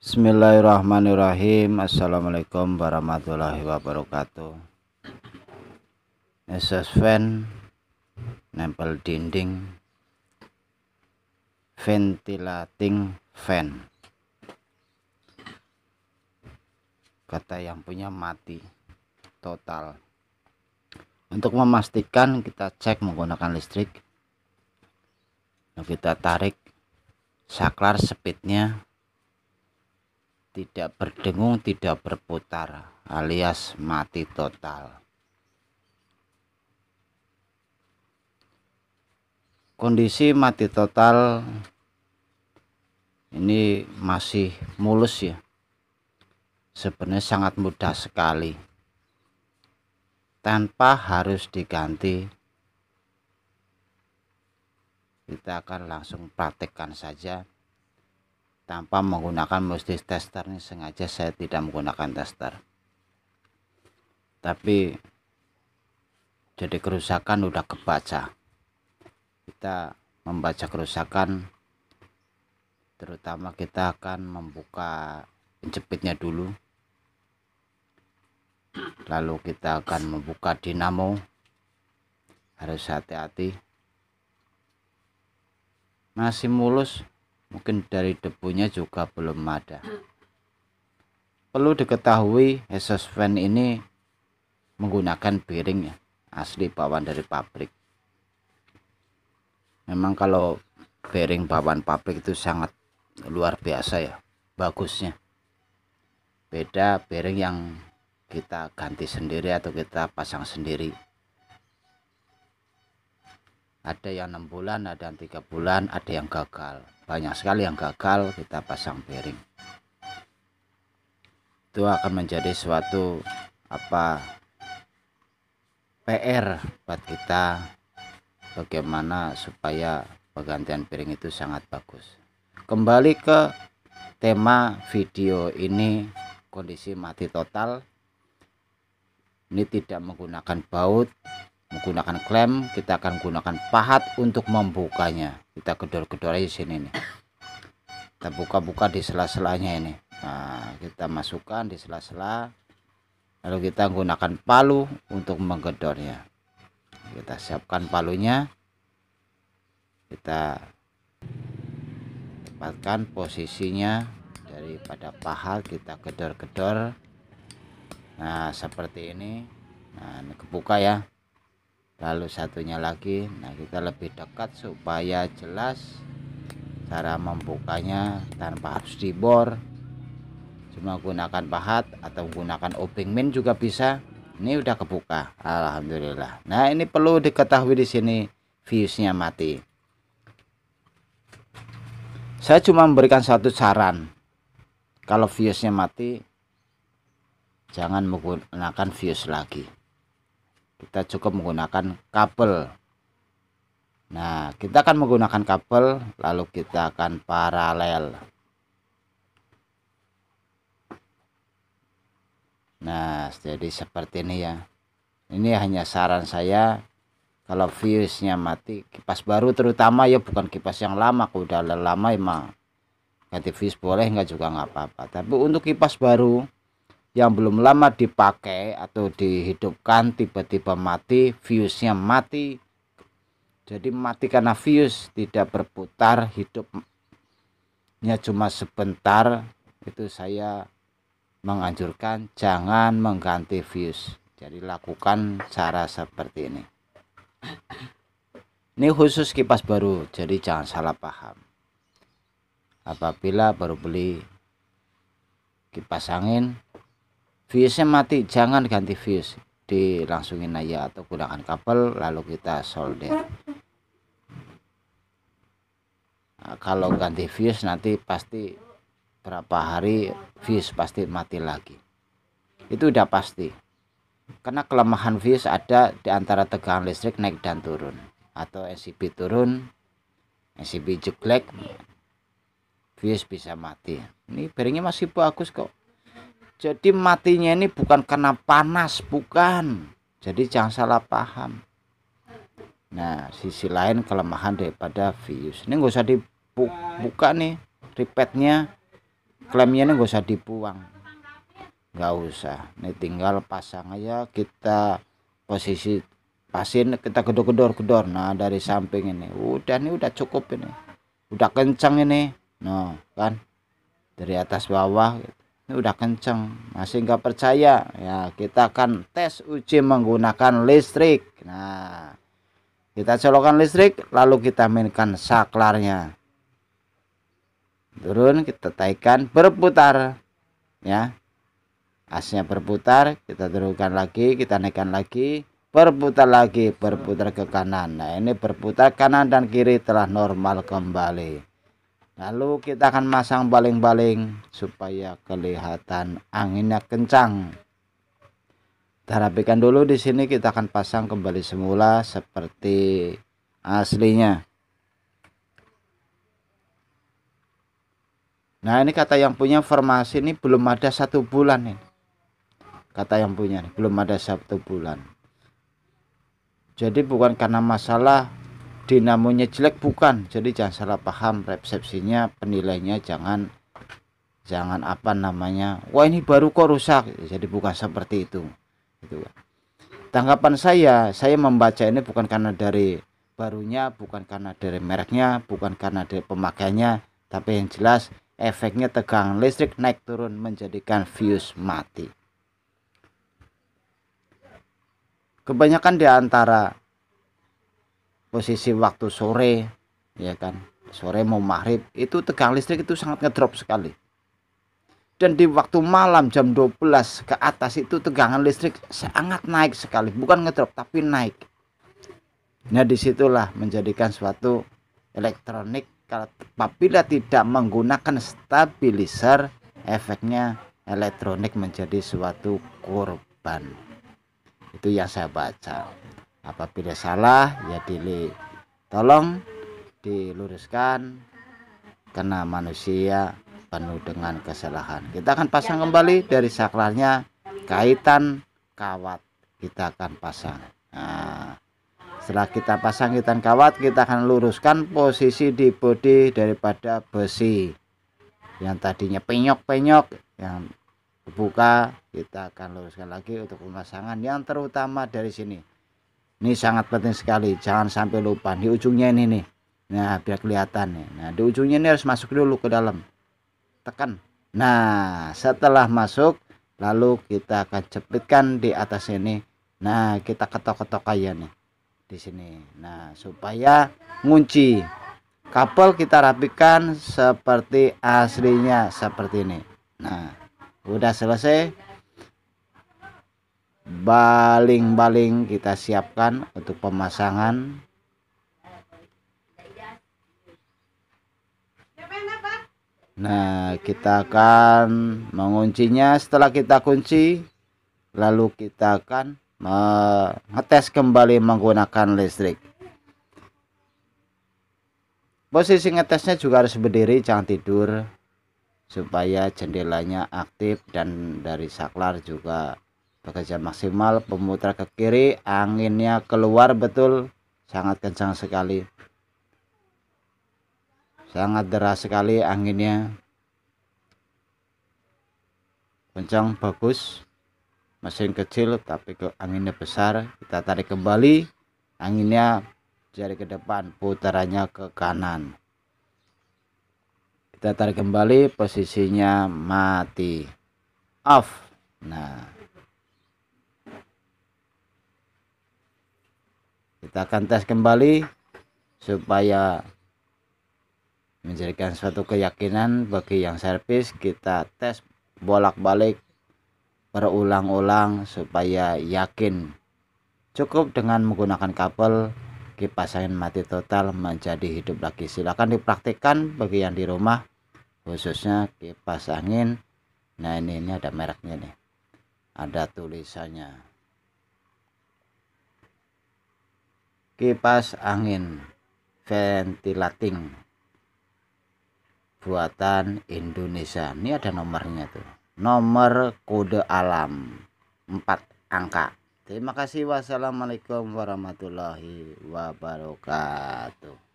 Bismillahirrahmanirrahim Assalamualaikum warahmatullahi wabarakatuh SS fan nempel dinding ventilating fan kata yang punya mati total untuk memastikan kita cek menggunakan listrik kita tarik saklar speednya tidak berdengung, tidak berputar, alias mati total. Kondisi mati total ini masih mulus ya. Sebenarnya sangat mudah sekali. Tanpa harus diganti kita akan langsung praktekkan saja tanpa menggunakan mesti tester ini sengaja saya tidak menggunakan tester tapi jadi kerusakan udah kebaca kita membaca kerusakan terutama kita akan membuka jepitnya dulu lalu kita akan membuka dinamo harus hati-hati masih mulus mungkin dari debunya juga belum ada perlu diketahui exhaust fan ini menggunakan bearing ya asli bawaan dari pabrik memang kalau bearing bawaan pabrik itu sangat luar biasa ya bagusnya beda bearing yang kita ganti sendiri atau kita pasang sendiri ada yang enam bulan ada yang tiga bulan ada yang gagal banyak sekali yang gagal kita pasang piring. itu akan menjadi suatu apa PR buat kita bagaimana supaya pergantian piring itu sangat bagus kembali ke tema video ini kondisi mati total ini tidak menggunakan baut menggunakan klem kita akan gunakan pahat untuk membukanya kita gedor-gedor aja sini nih kita buka-buka di sela-selanya ini nah, kita masukkan di sela-sela lalu kita gunakan palu untuk menggedornya kita siapkan palunya kita tempatkan posisinya daripada paha kita gedor-gedor nah seperti ini nah ini kebuka ya lalu satunya lagi nah kita lebih dekat supaya jelas cara membukanya tanpa harus dibor cuma gunakan pahat atau gunakan obeng min juga bisa ini udah kebuka Alhamdulillah nah ini perlu diketahui di sini fuse-nya mati saya cuma memberikan satu saran kalau fuse-nya mati jangan menggunakan fuse lagi kita cukup menggunakan kabel nah kita akan menggunakan kabel lalu kita akan paralel nah jadi seperti ini ya ini hanya saran saya kalau fuse-nya mati kipas baru terutama ya bukan kipas yang lama kalau udah lama emang ganti fuse boleh nggak juga nggak apa-apa tapi untuk kipas baru yang belum lama dipakai atau dihidupkan tiba-tiba mati fuse-nya mati jadi mati karena fuse tidak berputar hidupnya cuma sebentar itu saya menganjurkan jangan mengganti fuse jadi lakukan cara seperti ini ini khusus kipas baru jadi jangan salah paham apabila baru beli kipas angin fuse mati jangan ganti fuse dilangsungin aja atau gunakan kabel lalu kita solder nah, kalau ganti fuse nanti pasti berapa hari fuse pasti mati lagi itu udah pasti karena kelemahan fuse ada di antara tegangan listrik naik dan turun atau NCB turun NCB jeglek fuse bisa mati ini bearingnya masih bagus kok jadi matinya ini bukan karena panas, bukan. Jadi jangan salah paham. Nah, sisi lain kelemahan daripada Vius Ini nggak usah dibuka nih ripetnya Klaimnya ini nggak usah dibuang. Nggak usah. Ini tinggal pasang aja kita posisi pasien kita gedor-gedor-gedor. Nah, dari samping ini. Udah nih udah cukup ini. Udah kencang ini. Nah, kan. Dari atas bawah gitu ini udah kenceng masih nggak percaya ya kita akan tes uji menggunakan listrik nah kita colokan listrik lalu kita mainkan saklarnya turun kita taikan berputar ya asnya berputar kita turunkan lagi kita naikkan lagi berputar lagi berputar ke kanan nah ini berputar kanan dan kiri telah normal kembali lalu kita akan masang baling-baling supaya kelihatan anginnya kencang kita rapikan dulu di sini kita akan pasang kembali semula seperti aslinya nah ini kata yang punya formasi ini belum ada satu bulan nih kata yang punya nih, belum ada satu bulan jadi bukan karena masalah dinamonya jelek bukan jadi jangan salah paham resepsinya penilainya jangan jangan apa namanya wah ini baru kok rusak jadi bukan seperti itu gitu tanggapan saya saya membaca ini bukan karena dari barunya bukan karena dari mereknya bukan karena dari pemakaiannya tapi yang jelas efeknya tegang listrik naik turun menjadikan fuse mati kebanyakan di antara posisi waktu sore ya kan sore mau maghrib itu tegang listrik itu sangat ngedrop sekali dan di waktu malam jam 12 ke atas itu tegangan listrik sangat naik sekali bukan ngedrop tapi naik nah disitulah menjadikan suatu elektronik apabila tidak menggunakan stabilizer efeknya elektronik menjadi suatu korban itu yang saya baca apabila salah ya dili tolong diluruskan karena manusia penuh dengan kesalahan kita akan pasang ya, kembali dari saklarnya kaitan kawat kita akan pasang nah, setelah kita pasang kaitan kawat kita akan luruskan posisi di bodi daripada besi yang tadinya penyok-penyok yang buka kita akan luruskan lagi untuk pemasangan yang terutama dari sini ini sangat penting sekali, jangan sampai lupa. Di ujungnya ini nih. Nah, biar kelihatan nih. Nah, di ujungnya ini harus masuk dulu ke dalam. Tekan. Nah, setelah masuk lalu kita akan jepitkan di atas ini. Nah, kita ketok-ketok aja nih di sini. Nah, supaya ngunci. Kabel kita rapikan seperti aslinya seperti ini. Nah, udah selesai baling-baling kita siapkan untuk pemasangan Nah, kita akan menguncinya. Setelah kita kunci, lalu kita akan mengetes kembali menggunakan listrik. Posisi ngetesnya juga harus berdiri, jangan tidur, supaya jendelanya aktif dan dari saklar juga bekerja maksimal pemutar ke kiri anginnya keluar betul sangat kencang sekali sangat deras sekali anginnya kencang bagus mesin kecil tapi ke anginnya besar kita tarik kembali anginnya jari ke depan putarannya ke kanan kita tarik kembali posisinya mati off nah kita akan tes kembali supaya menjadikan suatu keyakinan bagi yang servis kita tes bolak-balik berulang-ulang supaya yakin cukup dengan menggunakan kabel kipas angin mati total menjadi hidup lagi silahkan dipraktikkan bagi yang di rumah khususnya kipas angin nah ini, ini ada mereknya nih ada tulisannya kipas angin ventilating buatan Indonesia ini ada nomornya tuh nomor kode alam 4 angka terima kasih wassalamualaikum warahmatullahi wabarakatuh